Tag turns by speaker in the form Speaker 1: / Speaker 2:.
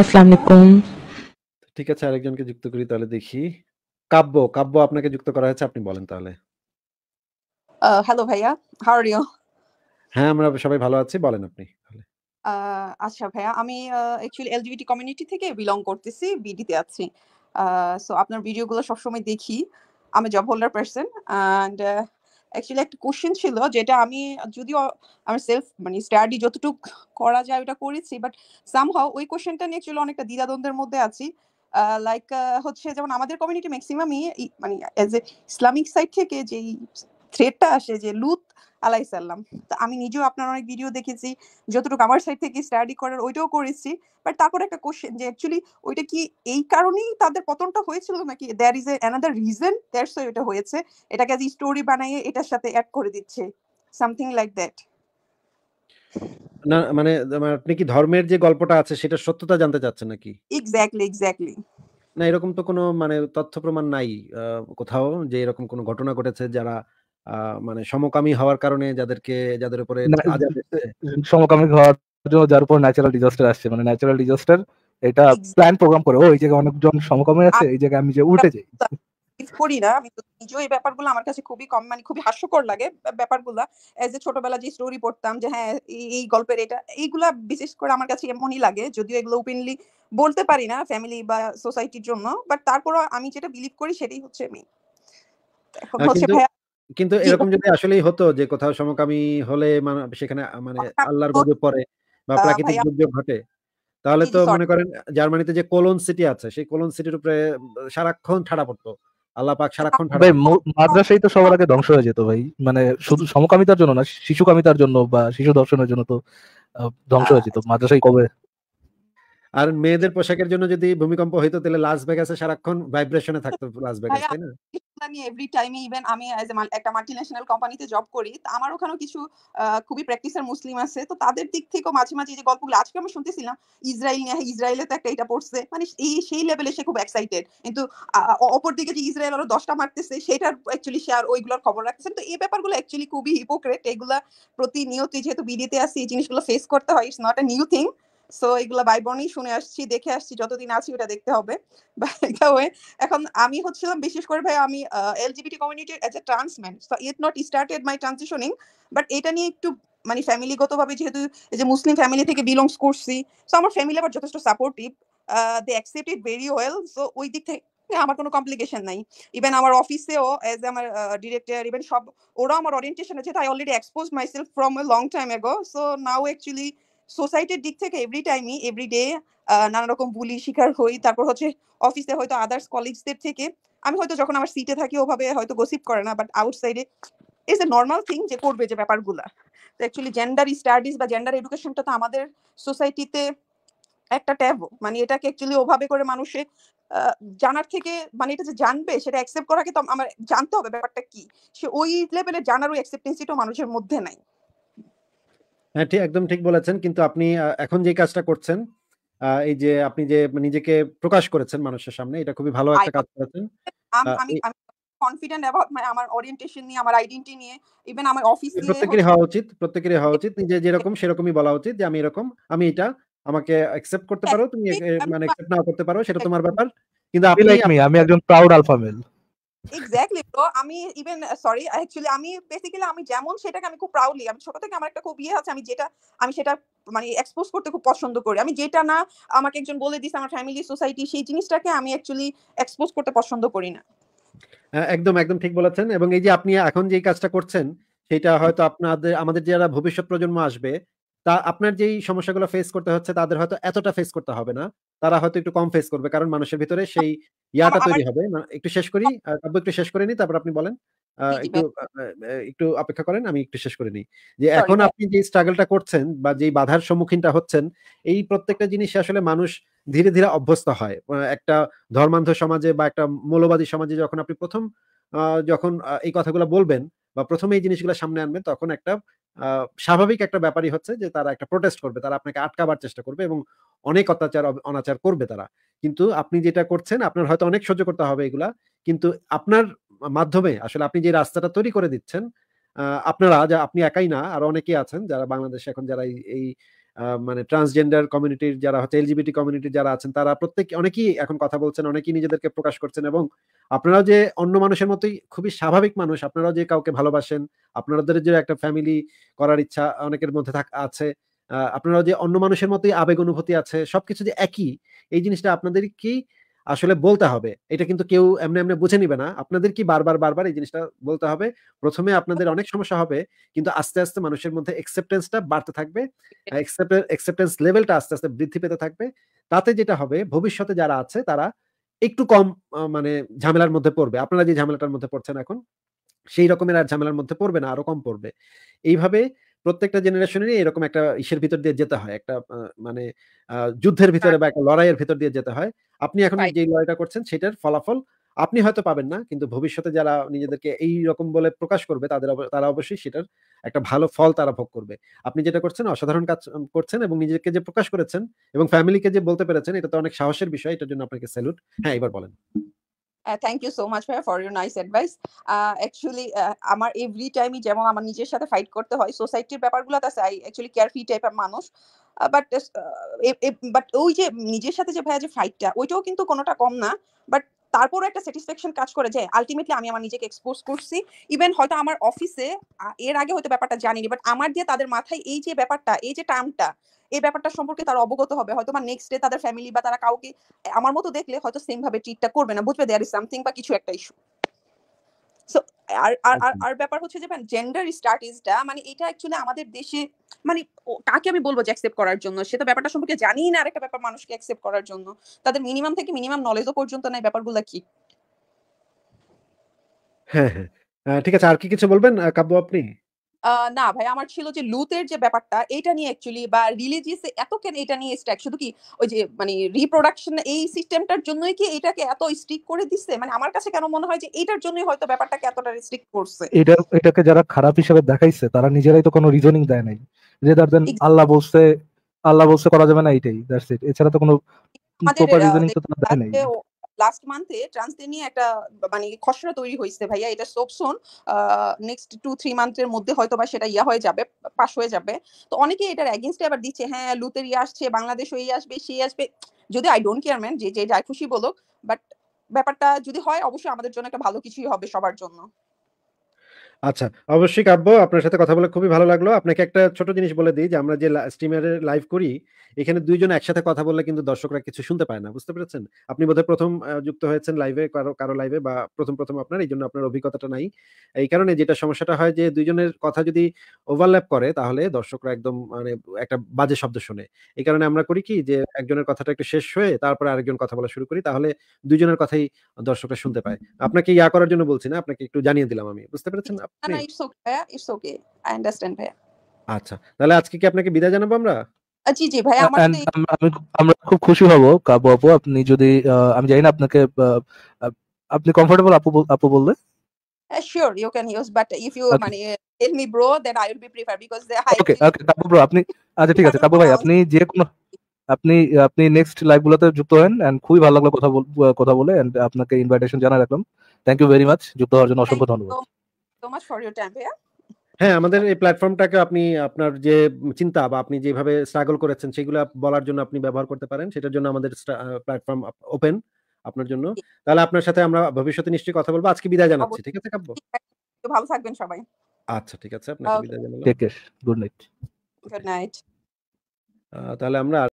Speaker 1: আসসালামু
Speaker 2: ঠিক আছে আরেকজনকে যুক্ত করি তাহলে দেখি কাব্য কাব্য আপনাকে যুক্ত করা হয়েছে আপনি বলেন তাহলে
Speaker 3: হ্যালো ভাইয়া হাউ আর ইউ
Speaker 2: হ্যাঁ আমরা সবাই ভালো আছি বলেন আপনি তাহলে
Speaker 3: আচ্ছা ভাইয়া আমি অ্যাকচুয়ালি এলজিবিটি কমিউনিটি থেকে বিলং করতেছি বিডিতে আছি সো আপনার ভিডিওগুলো সবসময় দেখি আমি job holder person and actually একটা কোশ্চেন ছিল যেটা আমি যদিও আমার সেলফ মানে স্টাডি যতটুকু করা যায় ওটা করেছি বাট সামহাও ওই কোশ্চেনটা নিয়ে অ্যাকচুয়ালি অনেকটা দ্বিধাদ্বন্দ্বের মধ্যে আছি লাইক হচ্ছে যেমন আমাদের কমিউনিটি ম্যাক্সিমামই মানে অ্যাজ এ ইসলামিক সাইড থেকে যেই থ্রেটটা আসে যে লুত আলাই সাল্লাম তো আমি নিজেও আপনার অনেক ভিডিও দেখেছি যতটুকু আমার সাইড থেকে স্টাডি করার ওইটাও করেছি বাট তারপর একটা কোশ্চেন যে অ্যাকচুয়ালি ওইটা কি এই কারণেই তাদের পতনটা হয়েছিল নাকি there is another reason that's why এটা হয়েছে এটাকে আজ স্টোরি বানাইয়ে এটার সাথে অ্যাড করে দিচ্ছে সামথিং লাইক দ্যাট
Speaker 2: না মানে, মানে আপনি কি ধর্মের যে গল্পটা আছে সেটা সত্যতা জানতে চাচ্ছেন নাকি
Speaker 3: এক্স্যাক্টলি এক্স্যাক্টলি
Speaker 2: না এরকম তো কোনো মানে তথ্য প্রমাণ নাই কোথাও যে এরকম কোনো ঘটনা ঘটেছে যারা মানে সমকামী হওয়ার কারণে যাদেরকে যাদের উপরে
Speaker 1: সমকামী হওয়ার জন্য যার উপর ন্যাচারাল ডিজাস্টার আসছে মানে ন্যাচারাল ডিজাস্টার এটা প্ল্যান প্রোগ্রাম করে ও এই জায়গায় অনেকজন সমকামী আছে এই জায়গায় আমি যে উঠে আচ্ছা, যাই
Speaker 3: করি না আমি নিজেও এই ব্যাপারগুলো আমার কাছে খুবই কম মানে খুবই হাস্যকর লাগে ব্যাপারগুলো এজ এ ছোটবেলা যে স্টোরি পড়তাম যে হ্যাঁ এই গল্পের এটা এইগুলা বিশেষ করে আমার কাছে এমনই লাগে যদিও এগুলো ওপেনলি বলতে পারি না ফ্যামিলি বা সোসাইটির জন্য বাট তারপরও আমি যেটা বিলিভ করি সেটাই হচ্ছে আমি এখন হচ্ছে ভাইয়া
Speaker 2: কিন্তু এরকম যদি আসলেই হতো যে কোথাও সমকামী হলে সেখানে মানে আল্লাহর গুজব পরে বা প্রাকৃতিক দুর্যোগ ঘটে তাহলে তো মনে করেন জার্মানিতে যে কোলন সিটি আছে সেই কোলন সিটির উপরে সারাক্ষণ ঠাড়া পড়তো আল্লাহ পাক সারাক্ষণ ভাই
Speaker 1: মাদ্রাসাই তো সবার আগে ধ্বংস হয়ে যেত ভাই মানে শুধু সমকামিতার জন্য না শিশুকামিতার জন্য বা শিশু দর্শনের জন্য তো ধ্বংস হয়ে যেত মাদ্রাসাই কবে
Speaker 2: আর মেয়েদের পোশাকের জন্য যদি ভূমিকম্প হইতো তাহলে লাস ভেগাসে সারাক্ষণ ভাইব্রেশনে থাকতো লাস ভেগাস তাই না
Speaker 3: আমি এভরি টাইমে ইভেন আমি এজ এ একটা মাল্টিন্যাশনাল কোম্পানিতে জব করি তো আমার ওখানেও কিছু খুবই প্র্যাকটিসার মুসলিম আছে তো তাদের দিক থেকেও মাঝে মাঝে যে গল্পগুলো আজকে আমি শুনতেছিলাম ইসরায়েল নিয়ে হ্যাঁ, ইসরায়েলে তো একটা এটা পড়ছে মানে এই সেই লেভেলে সে খুব এক্সাইটেড কিন্তু অপর দিকে যে ইসরায়েল আরো দশটা মারতেছে সেটার অ্যাকচুয়ালি সে আর ওইগুলোর খবর রাখতেছে তো এই ব্যাপারগুলো অ্যাকচুয়ালি খুবই হিপোক্রেট এগুলা প্রতিনিয়ত যেহেতু বিডিতে আসি এই জিনিসগুলো ফেস করতে হয় it's not a new thing so এগুলা ভাই বোনই শুনে আসছি দেখে আসছি যতদিন আছি ওটা দেখতে হবে এখন আমি হচ্ছিলাম বিশেষ করে ভাই আমি এলজিবিটি কমিউনিটির as a transman it not started my transitioning but এটা নিয়ে একটু মানে ফ্যামিলিগত ভাবে যেহেতু এই যে মুসলিম ফ্যামিলি থেকে বিলংস করছি সো আমার ফ্যামিলি আবার যথেষ্ট supportive they accept it very well so ওই দিক থেকে আমার কোনো কমপ্লিকেশন নাই ইভেন আমার অফিসেও এজ এ আমার ডিরেক্টর ইভেন সব ওরাও আমার অরিয়েন্টেশন আছে তাই already expose myself from a long time ago so now actually সোসাইটির দিক থেকে এভরি টাইমই এভরিডে নানা রকম বুলি শিকার হই তারপর হচ্ছে অফিসে হয়তো আদার্স কলিগসদের থেকে আমি হয়তো যখন আমার সিটে থাকি ওভাবে হয়তো গসিপ করে না বাট আউটসাইডে ইজ এ নর্মাল থিং যে করবে যে ব্যাপারগুলা তো অ্যাকচুয়ালি জেন্ডার স্টাডিজ বা জেন্ডার এডুকেশনটা তো আমাদের সোসাইটিতে একটা ট্যাব মানে এটাকে অ্যাকচুয়ালি ওভাবে করে মানুষে জানার থেকে মানে এটা যে জানবে সেটা অ্যাকসেপ্ট করাকে তো আমার জানতে হবে ব্যাপারটা কি সে ওই লেভেলে জানার ওই অ্যাকসেপ্টেন্সিটাও মানুষের মধ্যে নাই
Speaker 2: হ্যাঁ ঠিক একদম ঠিক বলেছেন কিন্তু আপনি এখন যে কাজটা করছেন এই যে আপনি যে নিজেকে প্রকাশ করেছেন মানুষের সামনে এটা খুবই ভালো একটা কাজ করেছেন
Speaker 3: কনফিডেন্ট অ্যাবাউট মানে আমার ওরিয়েন্টেশন নিয়ে আমার আইডেন্টি নিয়ে ইভেন আমার অফিস নিয়ে প্রত্যেকেরই হওয়া
Speaker 2: উচিত প্রত্যেকেরই হওয়া উচিত নিজে যেরকম সেরকমই বলা উচিত যে আমি এরকম আমি এটা আমাকে অ্যাকসেপ্ট করতে পারো তুমি মানে অ্যাকসেপ্ট নাও করতে পারো সেটা তোমার ব্যাপার কিন্তু আপনি আমি একজন প্রাউড আলফা মেল
Speaker 3: এক্স্যাক্টলি তো আমি ইভেন সরি অ্যাকচুয়ালি আমি বেসিক্যালি আমি যেমন সেটাকে আমি খুব প্রাউডলি আমি ছোট থেকে আমার একটা খুব ইয়ে আছে আমি যেটা আমি সেটা মানে এক্সপোজ করতে খুব পছন্দ করি আমি যেটা না আমাকে একজন বলে দিছে আমার ফ্যামিলি সোসাইটি সেই জিনিসটাকে আমি অ্যাকচুয়ালি এক্সপোজ করতে পছন্দ করি না
Speaker 2: হ্যাঁ, একদম একদম ঠিক বলেছেন এবং এই যে আপনি এখন যে কাজটা করছেন সেটা হয়তো আপনাদের আমাদের যারা ভবিষ্যৎ প্রজন্ম আসবে তা আপনার যেই সমস্যাগুলো ফেস করতে হচ্ছে তাদের হয়তো এতটা ফেস করতে হবে না তারা হয়তো একটু কম ফেস করবে কারণ মানুষের ভিতরে সেই ইয়াটা তৈরি হবে একটু শেষ করি কাব্য একটু শেষ করে নি তারপর আপনি বলেন একটু একটু অপেক্ষা করেন আমি একটু শেষ করে নিই যে এখন আপনি যে স্ট্রাগলটা করছেন বা যেই বাধার সম্মুখীনটা হচ্ছেন এই প্রত্যেকটা জিনিস আসলে মানুষ ধীরে ধীরে অভ্যস্ত হয় একটা ধর্মান্ধ সমাজে বা একটা মৌলবাদী সমাজে যখন আপনি প্রথম যখন এই কথাগুলো বলবেন বা প্রথমে এই জিনিসগুলো সামনে আনবেন তখন একটা স্বাভাবিক একটা ব্যাপারই হচ্ছে যে তারা একটা প্রোটেস্ট করবে তারা আপনাকে আটকাবার চেষ্টা করবে এবং অনেক অত্যাচার অনাচার করবে তারা কিন্তু আপনি যেটা করছেন আপনার হয়তো অনেক সহ্য করতে হবে এগুলা কিন্তু আপনার মাধ্যমে আসলে আপনি যে রাস্তাটা তৈরি করে দিচ্ছেন আপনারা যা আপনি একাই না আর অনেকেই আছেন যারা বাংলাদেশে এখন যারা এই মানে ট্রান্সজেন্ডার কমিউনিটির যারা হচ্ছে এলজিবিটি কমিউনিটির যারা আছেন তারা প্রত্যেক অনেকেই এখন কথা বলছেন অনেকেই নিজেদেরকে প্রকাশ করছেন এবং আপনারা যে অন্য মানুষের মতোই খুবই স্বাভাবিক মানুষ আপনারা যে কাউকে ভালোবাসেন আপনাদের যে একটা ফ্যামিলি করার ইচ্ছা অনেকের মধ্যে আছে আপনারা যে অন্য মানুষের মতোই আবেগ অনুভূতি আছে সবকিছু যে একই এই জিনিসটা আপনাদের কি আসলে বলতে হবে এটা কিন্তু কেউ এমনি এমনি বুঝে নিবে না আপনাদের কি বারবার বারবার এই জিনিসটা বলতে হবে প্রথমে আপনাদের অনেক সমস্যা হবে কিন্তু আস্তে আস্তে মানুষের মধ্যে অ্যাকসেপ্টেন্সটা বাড়তে থাকবে অ্যাকসেপ্টেন্স লেভেলটা আস্তে আস্তে বৃদ্ধি পেতে থাকবে তাতে যেটা হবে ভবিষ্যতে যারা আছে তারা একটু কম মানে ঝামেলার মধ্যে পড়বে আপনারা যে ঝামেলাটার মধ্যে পড়ছেন এখন সেই রকমের আর ঝামেলার মধ্যে পড়বে না আরো কম পড়বে এইভাবে প্রত্যেকটা জেনারেশনেরই এরকম একটা ইসের ভিতর দিয়ে যেতে হয় একটা মানে যুদ্ধের ভিতরে বা আচ্ছা। একটা লড়াইয়ের ভিতর দিয়ে যেতে হয় আপনি এখন যে লড়াইটা করছেন সেটার ফলাফল আপনি হয়তো পাবেন না কিন্তু ভবিষ্যতে যারা নিজেদেরকে এই রকম বলে প্রকাশ করবে তাদের তারা অবশ্যই সেটার একটা ভালো ফল তারা ভোগ করবে আপনি যেটা করছেন অসাধারণ কাজ করছেন এবং নিজেকে যে প্রকাশ করেছেন এবং ফ্যামিলিকে যে বলতে পেরেছেন এটা তো অনেক সাহসের বিষয় এটার জন্য আপনাকে স্যালুট হ্যাঁ এবার বলেন
Speaker 3: থ্যাংক ইউ সো মাচ ভাইয়া for your nice advice actually আমার এভরি টাইমই যেমন আমার নিজের সাথে ফাইট করতে হয় সোসাইটির ব্যাপারগুলো আছে আই অ্যাকচুয়ালি কেয়ারফ্রি টাইপের মানুষ বাট বাট ওই যে নিজের সাথে যে ভাইয়া যে ফাইটটা ওইটাও কিন্তু কোনোটা কম না বাট তারপরও একটা স্যাটিসফ্যাকশন কাজ করে যে আলটিমেটলি আমি আমার নিজেকে এক্সপোজ করছি ইভেন হয়তো আমার অফিসে এর আগে হয়তো ব্যাপারটা জানিনি বাট আমার দিয়ে তাদের মাথায় এই যে ব্যাপারটা এই যে টার্মটা এই ব্যাপারটা সম্পর্কে তারা অবগত হবে হয়তো বা নেক্সট ডে তাদের ফ্যামিলি বা তারা কাউকে আমার মতো দেখলে হয়তো সেম ভাবে ট্রিটটা করবে না বুঝবে দেয়ার ইজ সামথিং বা কিছু একটা ইস্যু সো আর আর আচ্ছা। আর ব্যাপার হচ্ছে যে মানে জেন্ডার স্টাডিজটা মানে এটা অ্যাকচুয়ালি আমাদের দেশে মানে কাকে আমি বলবো যে অ্যাকসেপ্ট করার জন্য সে তো ব্যাপারটা সম্পর্কে জানি না আর ব্যাপার মানুষকে অ্যাকসেপ্ট করার জন্য তাদের মিনিমাম থেকে মিনিমাম নলেজও পর্যন্ত নাই ব্যাপারগুলো কি
Speaker 2: হ্যাঁ হ্যাঁ ঠিক আছে আর কি কিছু বলবেন কাব্য আপনি
Speaker 3: না ভাই আমার ছিল যে লুতের যে ব্যাপারটা এটা নিয়ে অ্যাকচুয়ালি বা রিলিজিয়াস এত কেন এটা নিয়ে স্ট্যাক শুধু কি ওই যে মানে রিপ্রোডাকশন এই সিস্টেমটার জন্যই কি এটাকে এত স্ট্রিক করে দিচ্ছে মানে আমার কাছে কেন মনে হয় যে এটার জন্যই হয়তো ব্যাপারটাকে এতটা রিস্ট্রিক্ট করছে এটা
Speaker 1: এটাকে যারা খারাপ হিসেবে দেখাইছে তারা নিজেরাই তো কোনো রিজনিং দেয় নাই যে রেদার দেন আল্লাহ বলছে আল্লাহ বলছে করা যাবে না এটাই দ্যাটস ইট এছাড়া তো কোনো
Speaker 3: প্রপার রিজনিং তো তারা দেয় নাই লাস্ট মান্থে ট্রান্সদের নিয়ে একটা মানে খসড়া তৈরি হয়েছে ভাইয়া এটা সোপসোন নেক্সট টু থ্রি মান্থের মধ্যে হয়তো বা সেটা ইয়া হয়ে যাবে পাশ হয়ে যাবে তো অনেকে এটার এগেনস্টে আবার দিচ্ছে হ্যাঁ লুতের ইয়ে আসছে বাংলাদেশ ওই আসবে সেই আসবে যদি আই ডোন্ট কেয়ার ম্যান যে যে যাই খুশি বলুক বাট ব্যাপারটা যদি হয় অবশ্যই আমাদের জন্য একটা ভালো কিছুই হবে সবার জন্য
Speaker 2: আচ্ছা অবশ্যই কাব্য আপনার সাথে কথা বলে খুবই ভালো লাগলো আপনাকে একটা ছোট জিনিস বলে দিই যে আমরা যে স্ট্রিমারে লাইভ করি এখানে দুইজন একসাথে কথা বললে কিন্তু দর্শকরা কিছু শুনতে পায় না বুঝতে পেরেছেন আপনি বোধহয় প্রথম যুক্ত হয়েছেন লাইভে কারো কারো লাইভে বা প্রথম প্রথম আপনার এই জন্য আপনার অভিজ্ঞতাটা নাই এই কারণে যেটা সমস্যাটা হয় যে দুইজনের কথা যদি ওভারল্যাপ করে তাহলে দর্শকরা একদম মানে একটা বাজে শব্দ শুনে এই কারণে আমরা করি কি যে একজনের কথাটা একটু শেষ হয়ে তারপরে আরেকজন কথা বলা শুরু করি তাহলে দুইজনের কথাই দর্শকরা শুনতে পায় আপনাকে ইয়া করার জন্য বলছি না আপনাকে একটু জানিয়ে দিলাম আমি বুঝতে পেরেছেন
Speaker 3: আচ্ছা
Speaker 2: তাহলে আজকে কি আপনাকে বিদায় জানাবো আমরা খুব খুশি হব
Speaker 1: আপু আপনি যদি আমি আপনি কমফোর্টেবল আপু আপু বললে
Speaker 3: হ্যাঁ, sure you can use মানে ব্রো
Speaker 1: আপনি আচ্ছা ঠিক আছে কাবু ভাই আপনি যে আপনি আপনি নেক্সট গুলোতে যুক্ত হন এন্ড খুবই ভালো লাগলো কথা কথা বলে এন্ড আপনাকে ইনভাইটেশন জানা রাখলাম থ্যাংক ইউ ভেরি মাচ
Speaker 2: যুক্ত হওয়ার জন্য অসংখ্য
Speaker 1: ধন্যবাদ
Speaker 3: so much for your time ভাইয়া
Speaker 2: হ্যাঁ আমাদের এই প্ল্যাটফর্মটাকে আপনি আপনার যে চিন্তা বা আপনি যেভাবে স্ট্রাগল করেছেন সেগুলো বলার জন্য আপনি ব্যবহার করতে পারেন সেটার জন্য আমাদের প্ল্যাটফর্ম ওপেন আপনার জন্য তাহলে আপনার সাথে আমরা ভবিষ্যতে নিশ্চয়ই কথা বলবো আজকে বিদায় জানাচ্ছি ঠিক আছে
Speaker 3: কাব্য ভালো থাকবেন সবাই
Speaker 2: আচ্ছা ঠিক আছে আপনাকে বিদায় জানালাম take
Speaker 1: care good night
Speaker 3: good night
Speaker 2: তাহলে আমরা